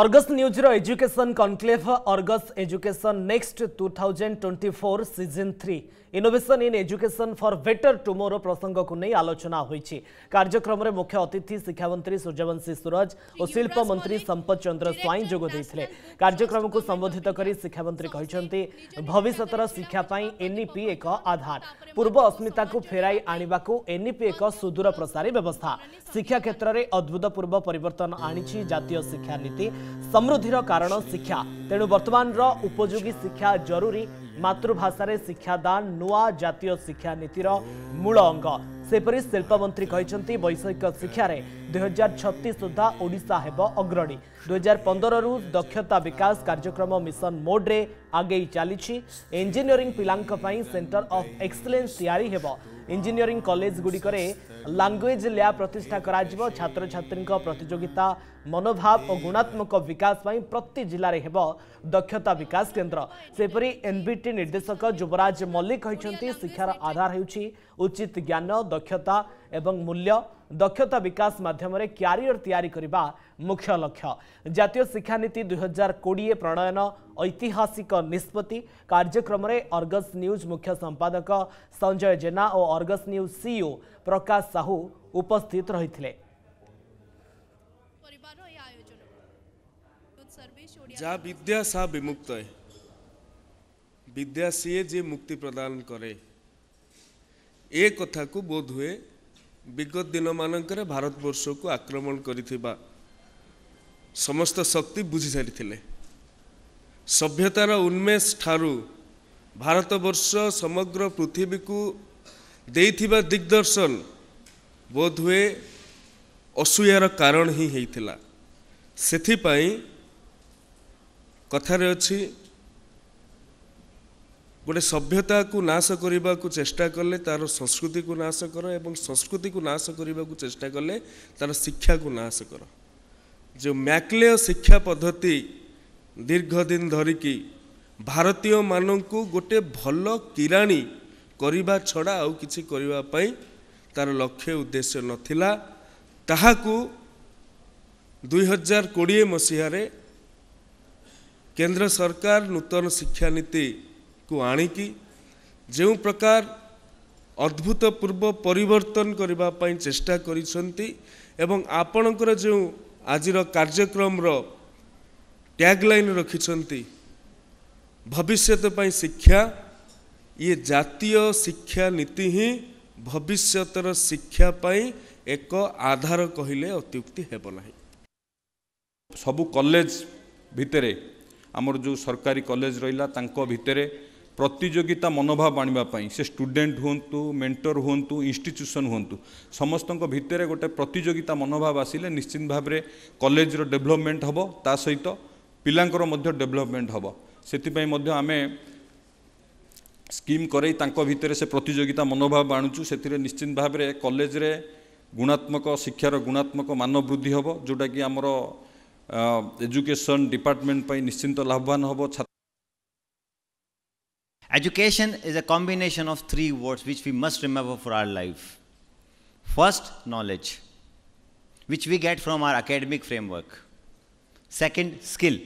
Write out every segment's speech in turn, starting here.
Argus ନ୍ୟୁଜ୍ର education conclave Argus education next two thousand twenty four season three innovation in education for better tomorrow প্রসঙ্গক নিয়ে আলোচনা হয়েছে কার্যক্রমে মুখ্য অতিথি শিক্ষামন্ত্রী সূর্যবংশী সুরজ ও শিল্পমন্ত্রী সম্পদ চন্দ্র স্বাইন যোগ দিয়ে কার্যক্রমকে সম্বোধিত করে শিক্ষামন্ত্রী কিন্তু ভবিষ্যতর শিক্ষাপ্রাই এনইপি এক আধার পূর্ব অস্মিতাকে ফেরাই আনবাক এনইপি এক সুদূর প্রসারী ব্যবস্থা শিক্ষা ক্ষেত্রে অদ্ভুতপূর্ব পরিবর্তন আনিছি জাতীয় শিক্ষানীতি সমৃদ্ধির কারণ শিক্ষা তেণু বর্তমানর উপযোগী শিক্ষা জরুরি ମାତୃଭାଷାରେ ଶିକ୍ଷାଦାନ ନୂଆ ଜାତୀୟ ଶିକ୍ଷାନୀତିର ମୂଳ ଅଙ୍ଗ ସେପରି ଶିଳ୍ପମନ୍ତ୍ରୀ କହିଛନ୍ତି ବୈଷୟିକ ଶିକ୍ଷାରେ ଦୁଇହଜାର ଛତିଶ ସୁଦ୍ଧା ଓଡ଼ିଶା ହେବ ଅଗ୍ରଣୀ ଦୁଇହଜାର ପନ୍ଦରରୁ ଦକ୍ଷତା ବିକାଶ କାର୍ଯ୍ୟକ୍ରମ ମିଶନ ମୋଡ୍ରେ ଆଗେଇ ଚାଲିଛି ଇଞ୍ଜିନିୟରିଂ ପିଲାଙ୍କ ପାଇଁ ସେଣ୍ଟର ଅଫ୍ ଏକ୍ସଲେନ୍ସ ତିଆରି ହେବ ଇଞ୍ଜିନିୟରିଂ କଲେଜଗୁଡ଼ିକରେ ଲାଙ୍ଗୁଏଜ୍ ଲ୍ୟାବ୍ ପ୍ରତିଷ୍ଠା କରାଯିବ ଛାତ୍ରଛାତ୍ରୀଙ୍କ ପ୍ରତିଯୋଗିତା ମନୋଭାବ ଓ ଗୁଣାତ୍ମକ ବିକାଶ ପାଇଁ ପ୍ରତି ଜିଲ୍ଲାରେ ହେବ ଦକ୍ଷତା ବିକାଶ କେନ୍ଦ୍ର ସେହିପରି ଏନ୍ବିଟି ନିର୍ଦ୍ଦେଶକ ଯୁବରାଜ ମଲ୍ଲିକ କହିଛନ୍ତି ଶିକ୍ଷାର ଆଧାର ହେଉଛି ଉଚିତ ଜ୍ଞାନ ଦକ୍ଷତା ଏବଂ ମୂଲ୍ୟ ଦକ୍ଷତା ବିକାଶ ମାଧ୍ୟମରେ କ୍ୟାରିୟର ତିଆରି କରିବା ମୁଖ୍ୟ ଲକ୍ଷ୍ୟ ଜାତୀୟ ଶିକ୍ଷାନୀତି ଦୁଇହଜାର କୋଡ଼ିଏ ପ୍ରଣୟନ ଐତିହାସିକ ନିଷ୍ପତ୍ତି କାର୍ଯ୍ୟକ୍ରମରେ ଅର୍ଗସ୍ ନ୍ୟୁଜ୍ ମୁଖ୍ୟ ସମ୍ପାଦକ ସଞ୍ଜୟ ଜେନା ଓ Argus news CEO Prakash Sahu ଉପସ୍ଥିତ ରହିଥିଲେ যা বিদ্যা সা বিমুক্ত বিদ্যা সিয়ে যে মুক্তি প্রদান করে এ কথা কু বোধ হুয়ে বিগত দিন দিনমানঙ্করে ভারতবর্ষকু আক্রমণ করে সমস্ত শক্তি বুঝি সারি সভ্যতার উন্মেষ ঠারু ভারতবর্ষ ଭାରତବର୍ଷ ସମଗ୍ର ପୃଥିବୀକୁ দিগদর্শন বোধ হুয়ে অসূয়ার কারণ হি হয়েছিল সেপাই କଥାରେ ଅଛି ଗୋଟେ ସଭ୍ୟତାକୁ ନାଶ କରିବାକୁ ଚେଷ୍ଟା କଲେ ତା'ର ସଂସ୍କୃତିକୁ ନାଶ କର ଏବଂ ସଂସ୍କୃତିକୁ ନାଶ କରିବାକୁ ଚେଷ୍ଟା କଲେ ତା'ର ଶିକ୍ଷାକୁ ନାଶ କର ଯେଉଁ ମ୍ୟାକ୍ଲେୟ ଶିକ୍ଷା ପଦ୍ଧତି ଦୀର୍ଘ ଦିନ ଧରିକି ଭାରତୀୟମାନଙ୍କୁ ଗୋଟେ ଭଲ କିରାଣୀ କରିବା ଛଡ଼ା ଆଉ କିଛି କରିବା ପାଇଁ ତା'ର ଲକ୍ଷ୍ୟ ଉଦ୍ଦେଶ୍ୟ ନଥିଲା ତାହାକୁ ଦୁଇହଜାର କୋଡ଼ିଏ ମସିହାରେ କେନ୍ଦ୍ର ସରକାର ନୂତନ ଶିକ୍ଷାନୀତିକୁ ଆଣିକି ଯେଉଁ ପ୍ରକାର ଅଦ୍ଭୁତପୂର୍ବ ପରିବର୍ତ୍ତନ କରିବା ପାଇଁ ଚେଷ୍ଟା କରିଛନ୍ତି ଏବଂ ଆପଣଙ୍କର ଯେଉଁ ଆଜିର କାର୍ଯ୍ୟକ୍ରମର ଟ୍ୟାଗ୍ଲାଇନ୍ ରଖିଛନ୍ତି ଭବିଷ୍ୟତ ପାଇଁ ଶିକ୍ଷା ଇଏ ଜାତୀୟ ଶିକ୍ଷା ନୀତି ହିଁ ଭବିଷ୍ୟତର ଶିକ୍ଷା ପାଇଁ ଏକ ଆଧାର କହିଲେ ଅତ୍ୟୁକ୍ତି ହେବ ନାହିଁ ସବୁ କଲେଜ ଭିତରେ ଆମର ଯେଉଁ ସରକାରୀ କଲେଜ ରହିଲା ତାଙ୍କ ଭିତରେ ପ୍ରତିଯୋଗିତା ମନୋଭାବ ଆଣିବା ପାଇଁ ସେ ଷ୍ଟୁଡ଼େଣ୍ଟ ହୁଅନ୍ତୁ ମେଣ୍ଟର ହୁଅନ୍ତୁ ଇନଷ୍ଟିଚ୍ୟୁସନ୍ ହୁଅନ୍ତୁ ସମସ୍ତଙ୍କ ଭିତରେ ଗୋଟେ ପ୍ରତିଯୋଗିତା ମନୋଭାବ ଆସିଲେ ନିଶ୍ଚିନ୍ତ ଭାବରେ କଲେଜର ଡେଭଲପମେଣ୍ଟ ହେବ ତା ସହିତ ପିଲାଙ୍କର ମଧ୍ୟ ଡେଭଲପମେଣ୍ଟ ହେବ ସେଥିପାଇଁ ମଧ୍ୟ ଆମେ ସ୍କିମ୍ କରାଇ ତାଙ୍କ ଭିତରେ ସେ ପ୍ରତିଯୋଗିତା ମନୋଭାବ ଆଣୁଛୁ ସେଥିରେ ନିଶ୍ଚିନ୍ତ ଭାବରେ କଲେଜରେ ଗୁଣାତ୍ମକ ଶିକ୍ଷାର ଗୁଣାତ୍ମକ ମାନ ବୃଦ୍ଧି ହେବ ଯେଉଁଟାକି ଆମର Education department निश्चिंत लाभवान हम hobo. Education is a combination of three words which we must remember for our life. First, knowledge, which we get from our academic framework. Second, skill,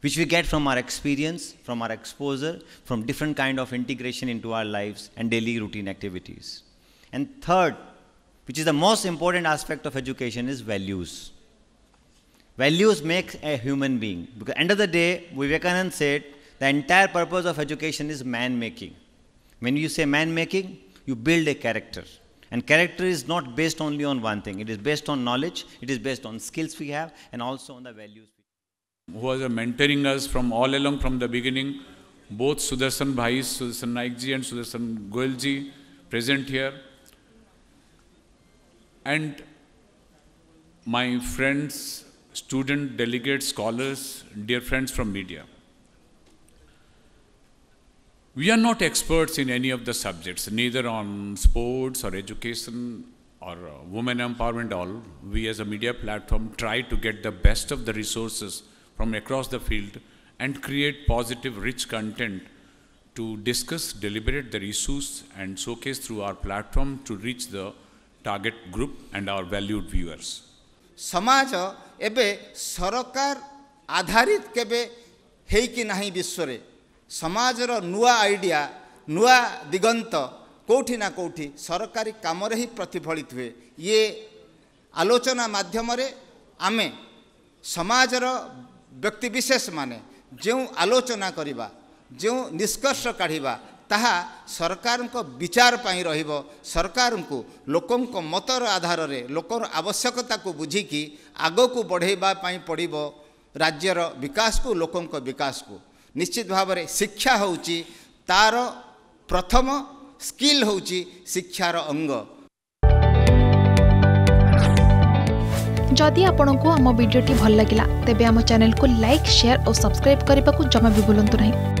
which we get from our experience, from our exposure, from different kind of integration into our lives and daily routine activities. And third, which is the most important aspect of education is values. Values make a human being. Because end of the day, Vivekananda said, the entire purpose of education is man making. When you say man making, you build a character. And character is not based only on one thing. It is based on knowledge, it is based on skills we have, and also on the values we Who was mentoring us from all along from the beginning, both Sudarshan Bhai, Sudarshan Naikji and Sudarshan Goelji present here. And my friends student delegates, scholars, dear friends from media. We are not experts in any of the subjects, neither on sports or education or uh, women empowerment all. We as a media platform try to get the best of the resources from across the field and create positive, rich content to discuss, deliberate the issues and showcase through our platform to reach the target group and our valued viewers. ସମାଜ ଏବେ ସରକାର ଆଧାରିତ କେବେ ହେଇକି ନାହିଁ ବିଶ୍ୱରେ ସମାଜର ନୂଆ ଆଇଡ଼ିଆ ନୂଆ ଦିଗନ୍ତ କେଉଁଠି ନା କେଉଁଠି ସରକାରୀ କାମରେ ହିଁ ପ୍ରତିଫଳିତ ହୁଏ ଇଏ ଆଲୋଚନା ମାଧ୍ୟମରେ ଆମେ ସମାଜର ବ୍ୟକ୍ତିବିଶେଷମାନେ ଯେଉଁ ଆଲୋଚନା କରିବା ଯେଉଁ ନିଷ୍କର୍ଷ କାଢ଼ିବା ତାହା ସରକାରଙ୍କ ବିଚାର ପାଇଁ ରହିବ ସରକାରଙ୍କୁ ଲୋକଙ୍କ ମତର ଆଧାରରେ ଲୋକର ଆବଶ୍ୟକତାକୁ ବୁଝିକି ଆଗକୁ ବଢ଼େଇବା ପାଇଁ ପଡ଼ିବ ରାଜ୍ୟର ବିକାଶକୁ ଲୋକଙ୍କ ବିକାଶକୁ ନିଶ୍ଚିତ ଭାବରେ ଶିକ୍ଷା ହେଉଛି ତା'ର ପ୍ରଥମ ସ୍କିଲ୍ ହେଉଛି ଶିକ୍ଷାର ଅଙ୍ଗ जदि आपण को आम भिडी भल लगा तेब आम चेल्क लाइक सेयार और सब्सक्राइब करने को जमा भी बुलां नहीं